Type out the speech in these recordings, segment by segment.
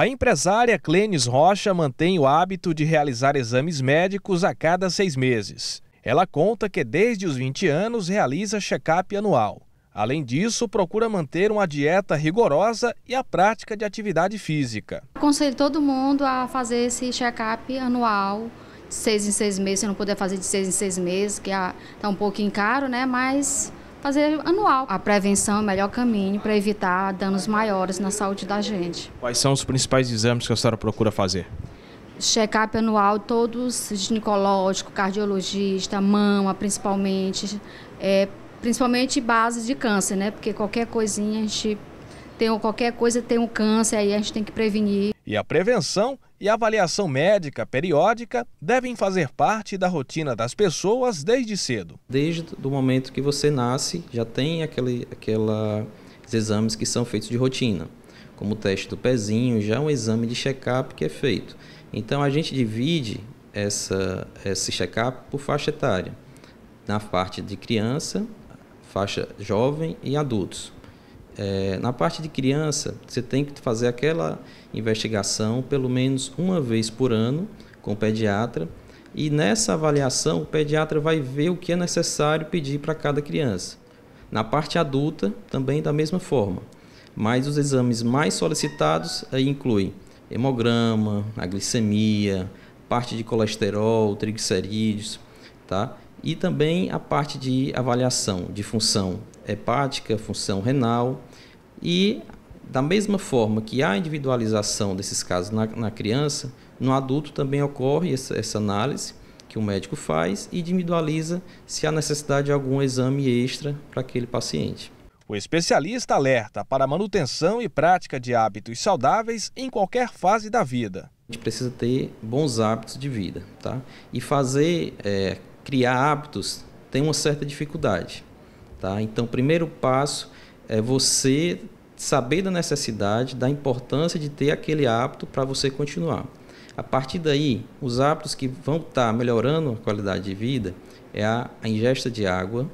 A empresária Clênis Rocha mantém o hábito de realizar exames médicos a cada seis meses. Ela conta que desde os 20 anos realiza check-up anual. Além disso, procura manter uma dieta rigorosa e a prática de atividade física. Aconselho todo mundo a fazer esse check-up anual, seis em seis meses, se não puder fazer de seis em seis meses, que está é, um pouquinho caro, né? Mas fazer anual. A prevenção é o melhor caminho para evitar danos maiores na saúde da gente. Quais são os principais exames que a senhora procura fazer? Check-up anual, todos ginecológico, cardiologista, mama principalmente, é, principalmente bases de câncer, né? Porque qualquer coisinha a gente tem qualquer coisa tem um câncer, aí a gente tem que prevenir. E a prevenção e a avaliação médica periódica devem fazer parte da rotina das pessoas desde cedo. Desde o momento que você nasce, já tem aquele, aquela, exames que são feitos de rotina, como o teste do pezinho, já um exame de check-up que é feito. Então a gente divide essa, esse check-up por faixa etária, na parte de criança, faixa jovem e adultos. É, na parte de criança, você tem que fazer aquela investigação pelo menos uma vez por ano com o pediatra. E nessa avaliação, o pediatra vai ver o que é necessário pedir para cada criança. Na parte adulta, também da mesma forma. Mas os exames mais solicitados incluem hemograma, a glicemia, parte de colesterol, triglicerídeos, tá? E também a parte de avaliação de função hepática, função renal. E da mesma forma que há individualização desses casos na, na criança, no adulto também ocorre essa, essa análise que o médico faz e individualiza se há necessidade de algum exame extra para aquele paciente. O especialista alerta para a manutenção e prática de hábitos saudáveis em qualquer fase da vida. A gente precisa ter bons hábitos de vida, tá? E fazer é, criar hábitos tem uma certa dificuldade. Tá? Então, o primeiro passo é você saber da necessidade, da importância de ter aquele hábito para você continuar. A partir daí, os hábitos que vão estar tá melhorando a qualidade de vida é a, a ingesta de água.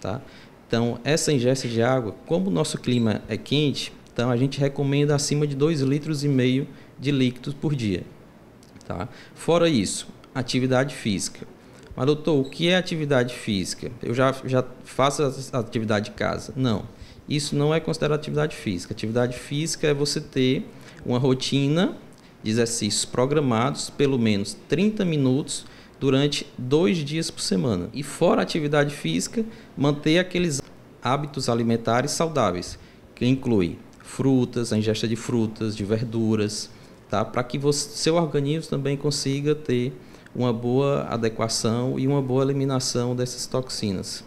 Tá? Então, essa ingesta de água, como o nosso clima é quente, então a gente recomenda acima de 2,5 litros e meio de líquidos por dia. Tá? Fora isso, atividade física. Mas, doutor, o que é atividade física? Eu já, já faço atividade de casa. Não. Isso não é considerado atividade física. Atividade física é você ter uma rotina de exercícios programados, pelo menos 30 minutos durante dois dias por semana. E fora atividade física, manter aqueles hábitos alimentares saudáveis, que inclui frutas, a ingesta de frutas, de verduras, tá? para que você, seu organismo também consiga ter uma boa adequação e uma boa eliminação dessas toxinas.